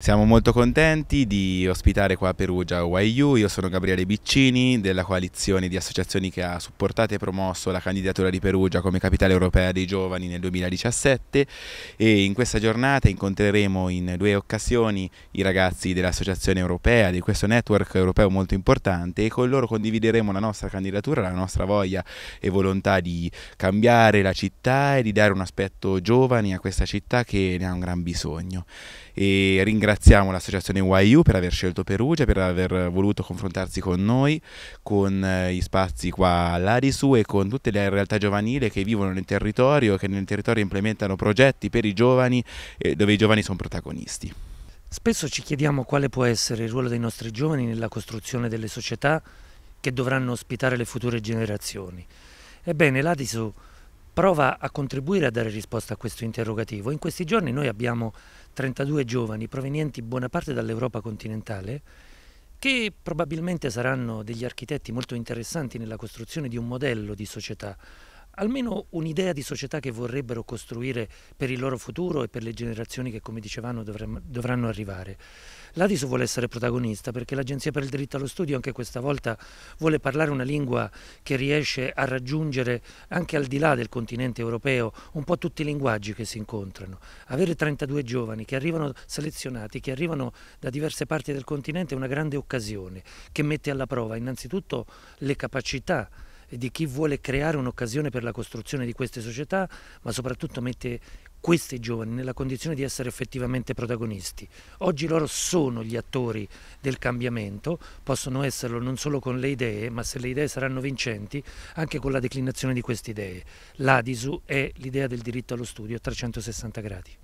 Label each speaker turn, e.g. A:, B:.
A: Siamo molto contenti di ospitare qua a Perugia YU, io sono Gabriele Biccini della coalizione di associazioni che ha supportato e promosso la candidatura di Perugia come capitale europea dei giovani nel 2017 e in questa giornata incontreremo in due occasioni i ragazzi dell'associazione europea, di questo network europeo molto importante e con loro condivideremo la nostra candidatura, la nostra voglia e volontà di cambiare la città e di dare un aspetto giovane a questa città che ne ha un gran bisogno. E ringrazio Ringraziamo l'associazione YU per aver scelto Perugia, per aver voluto confrontarsi con noi, con eh, gli spazi qua all'Arisu e con tutte le realtà giovanili che vivono nel territorio, che nel territorio implementano progetti per i giovani, eh, dove i giovani sono protagonisti.
B: Spesso ci chiediamo quale può essere il ruolo dei nostri giovani nella costruzione delle società che dovranno ospitare le future generazioni. Ebbene, l'Adisu prova a contribuire a dare risposta a questo interrogativo. In questi giorni noi abbiamo 32 giovani provenienti in buona parte dall'Europa continentale che probabilmente saranno degli architetti molto interessanti nella costruzione di un modello di società almeno un'idea di società che vorrebbero costruire per il loro futuro e per le generazioni che, come dicevano, dovranno arrivare. L'Adiso vuole essere protagonista perché l'Agenzia per il diritto allo studio anche questa volta vuole parlare una lingua che riesce a raggiungere anche al di là del continente europeo un po' tutti i linguaggi che si incontrano. Avere 32 giovani che arrivano selezionati, che arrivano da diverse parti del continente è una grande occasione che mette alla prova innanzitutto le capacità di chi vuole creare un'occasione per la costruzione di queste società, ma soprattutto mette questi giovani nella condizione di essere effettivamente protagonisti. Oggi loro sono gli attori del cambiamento, possono esserlo non solo con le idee, ma se le idee saranno vincenti, anche con la declinazione di queste idee. L'Adisu è l'idea del diritto allo studio a 360 gradi.